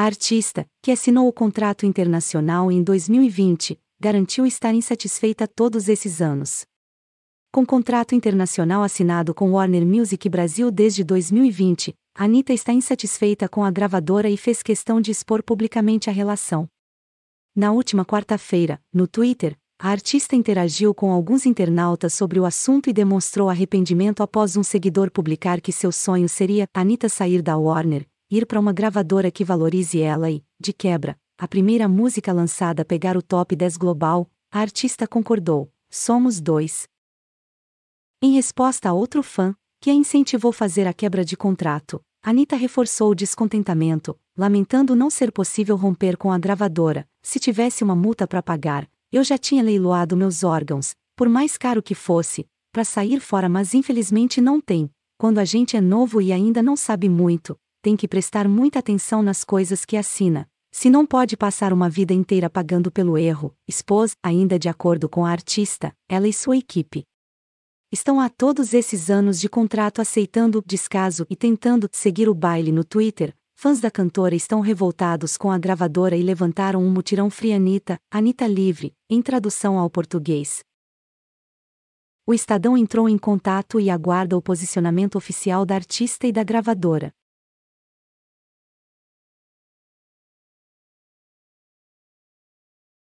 A artista, que assinou o contrato internacional em 2020, garantiu estar insatisfeita todos esses anos. Com contrato internacional assinado com Warner Music Brasil desde 2020, Anitta está insatisfeita com a gravadora e fez questão de expor publicamente a relação. Na última quarta-feira, no Twitter, a artista interagiu com alguns internautas sobre o assunto e demonstrou arrependimento após um seguidor publicar que seu sonho seria Anitta sair da Warner, ir para uma gravadora que valorize ela e, de quebra, a primeira música lançada a pegar o top 10 global, a artista concordou, somos dois. Em resposta a outro fã, que a incentivou a fazer a quebra de contrato, Anitta reforçou o descontentamento, lamentando não ser possível romper com a gravadora, se tivesse uma multa para pagar, eu já tinha leiloado meus órgãos, por mais caro que fosse, para sair fora, mas infelizmente não tem. Quando a gente é novo e ainda não sabe muito, tem que prestar muita atenção nas coisas que assina. Se não pode passar uma vida inteira pagando pelo erro, expôs, ainda de acordo com a artista, ela e sua equipe. Estão há todos esses anos de contrato aceitando o descaso e tentando seguir o baile no Twitter. Fãs da cantora estão revoltados com a gravadora e levantaram um mutirão Frianita, Anitta Livre, em tradução ao português. O Estadão entrou em contato e aguarda o posicionamento oficial da artista e da gravadora.